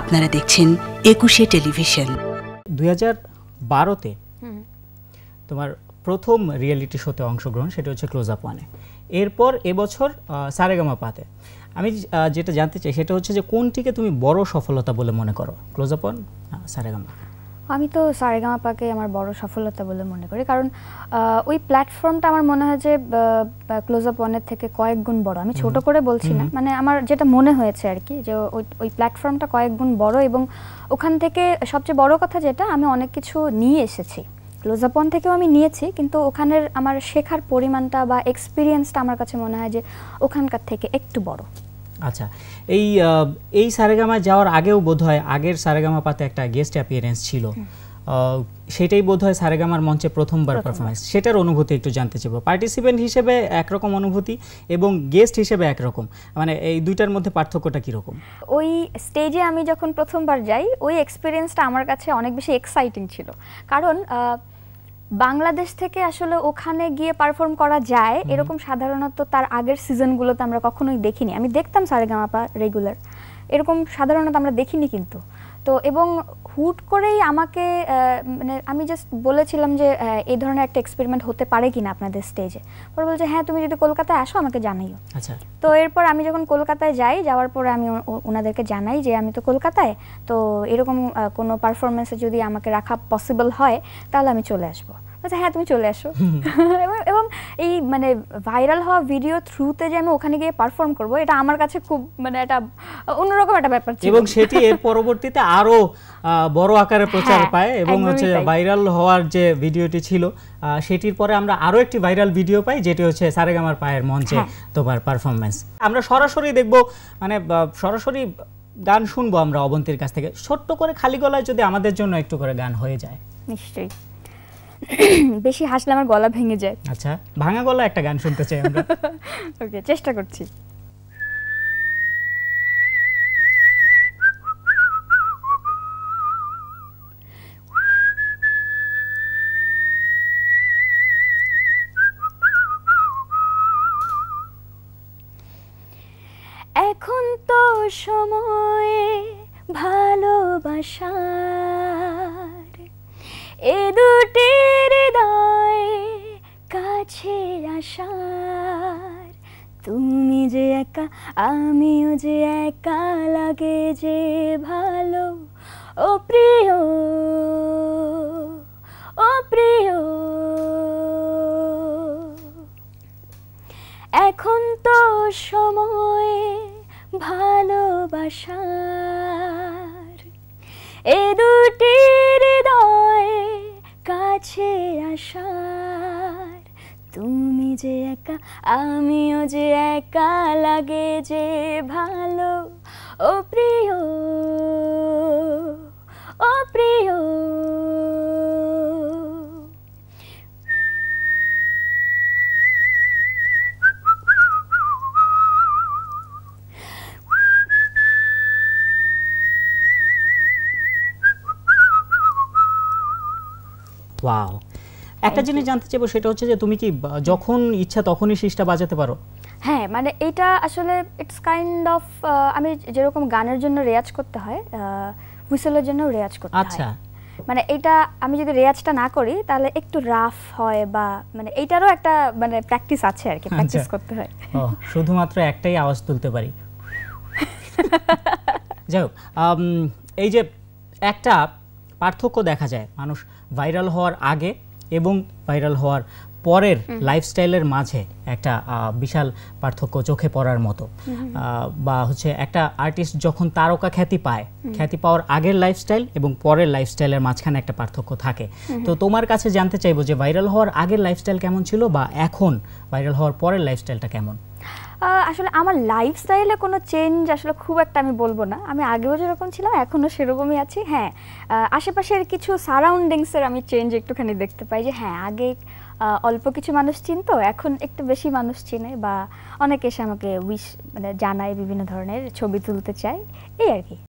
আপনারা দেখছেন একুশে টেলিভিশন দুই হাজার বারোতে তোমার প্রথম রিয়েলিটি শোতে অংশগ্রহণ সেটা হচ্ছে ক্লোজ আপ ওয়ানে এরপর এবছর সারেগামা পাতে আমি যেটা জানতে চাই সেটা হচ্ছে যে কোনটিকে তুমি বড় সফলতা বলে মনে করো ক্লোজ আপ ওয়ান সারেগামা আমি তো পাকে আমার বড় সফলতা বলে মনে করি কারণ ওই প্ল্যাটফর্মটা আমার মনে হয় যে ক্লোজ আপ ওয়ানের থেকে কয়েক গুণ বড় আমি ছোট করে বলছি না মানে আমার যেটা মনে হয়েছে আর কি যে ওই প্ল্যাটফর্মটা কয়েক গুণ বড় এবং ওখান থেকে সবচেয়ে বড় কথা যেটা আমি অনেক কিছু নিয়ে এসেছি ক্লোজ আপ থেকেও আমি নিয়েছি কিন্তু ওখানের আমার শেখার পরিমাণটা বা এক্সপিরিয়েন্সটা আমার কাছে মনে হয় যে ওখানকার থেকে একটু বড় আচ্ছা এই এই সারেগামা যাওয়ার আগেও বোধহয় আগের সারেগামা পাতে একটা গেস্ট অ্যাপিয়ারেন্স ছিল সেটাই বোধ হয় সারেগামার মঞ্চে প্রথমবার পারফরমেন্স সেটার অনুভূতি একটু জানতে চাইবো পার্টিসিপেন্ট হিসেবে একরকম অনুভূতি এবং গেস্ট হিসেবে একরকম মানে এই দুইটার মধ্যে পার্থক্যটা কীরকম ওই স্টেজে আমি যখন প্রথমবার যাই ওই এক্সপিরিয়েন্সটা আমার কাছে অনেক বেশি এক্সাইটিং ছিল কারণ বাংলাদেশ থেকে আসলে ওখানে গিয়ে পারফর্ম করা যায় এরকম সাধারণত তার আগের সিজনগুলোতে আমরা কখনোই দেখিনি আমি দেখতাম সারেগামাপা রেগুলার এরকম সাধারণত আমরা দেখিনি কিন্তু তো এবং হুট করেই আমাকে মানে আমি জাস্ট বলেছিলাম যে এই ধরনের একটা এক্সপেরিমেন্ট হতে পারে কিনা আপনাদের স্টেজে পরে বলছে হ্যাঁ তুমি যদি কলকাতায় আসো আমাকে জানাইও আচ্ছা তো এরপর আমি যখন কলকাতায় যাই যাওয়ার পরে আমি ওনাদেরকে জানাই যে আমি তো কলকাতায় তো এরকম কোনো পারফরমেন্সে যদি আমাকে রাখা পসিবল হয় তাহলে আমি চলে আসবো বলছে আচ্ছা, হ্যাঁ তুমি চলে আসো এবং এই মানে ভাইরাল হওয়া ভিডিও থ্রুতে যে আমি ওখানে গিয়ে পারফর্ম করব এটা আমার কাছে খুব মানে একটা অন্যরকম একটা ব্যাপার ছিল এবং সেটি এর পরবর্তীতে আরও বড় আকারে হ্যাঁ, প্রচার পায় এবং হচ্ছে ভাইরাল হওয়ার যে ভিডিওটি ছিল সেটির পরে আমরা আরও একটি ভাইরাল ভিডিও পাই যেটি হচ্ছে সারেগামার পায়ের মঞ্চে হ্যাঁ। তোমার পারফরমেন্স আমরা সরাসরি দেখব মানে সরাসরি গান শুনবো আমরা অবন্তীর কাছ থেকে ছোট্ট করে খালি গলায় যদি আমাদের জন্য একটু করে গান হয়ে যায় নিশ্চয়ই বেশি হাসলে আমার গলা ভেঙে যায় আচ্ছা ভাঙা গলা একটা গান শুনতে চাই আমরা ওকে চেষ্টা করছি এখন তো সময়ে ভালোবাসার এদু আশার তুমি যে একা আমিও যে একা লাগে যে ভালো ও প্রিয় ও প্রিয় এখন তো সময়ে ভালোবাসার এ দুটি একা আমিও যে একা লাগে যে ভালো ও প্রিয় ও প্রিয় Uau! একটা জিনিস জানতে চাইবো সেটা হচ্ছে যে তুমি কি যখন ইচ্ছা তখনই শীষটা বাজাতে পারো হ্যাঁ মানে এটা আসলে ইটস কাইন্ড অফ আমি যেরকম গানের জন্য রেয়াজ করতে হয় হুইসেলের জন্য রেয়াজ করতে হয় আচ্ছা মানে এটা আমি যদি রেয়াজটা না করি তাহলে একটু রাফ হয় বা মানে এটারও একটা মানে প্র্যাকটিস আছে আর কি প্র্যাকটিস আচ্ছা। করতে হয় শুধুমাত্র একটাই আওয়াজ তুলতে পারি যাই হোক এই যে একটা পার্থক্য দেখা যায় মানুষ ভাইরাল হওয়ার আগে এবং ভাইরাল হওয়ার পরের লাইফস্টাইলের মাঝে একটা বিশাল পার্থক্য চোখে পড়ার মতো বা হচ্ছে একটা আর্টিস্ট যখন তারকা খ্যাতি পায় খ্যাতি পাওয়ার আগের লাইফস্টাইল এবং পরের লাইফস্টাইলের মাঝখানে একটা পার্থক্য থাকে তো তোমার কাছে জানতে চাইবো যে ভাইরাল হওয়ার আগের লাইফস্টাইল কেমন ছিল বা এখন ভাইরাল হওয়ার পরের লাইফস্টাইলটা কেমন আসলে আমার লাইফস্টাইলে কোনো চেঞ্জ আসলে খুব একটা আমি বলবো না আমি আগেও যেরকম ছিলাম এখনও সেরকমই আছি হ্যাঁ আশেপাশের কিছু সারাউন্ডিংসের আমি চেঞ্জ একটুখানি দেখতে পাই যে হ্যাঁ আগে অল্প কিছু মানুষ চিনতো এখন একটু বেশি মানুষ চিনে বা অনেকে এসে আমাকে উইশ মানে জানায় বিভিন্ন ধরনের ছবি তুলতে চায় এই আর কি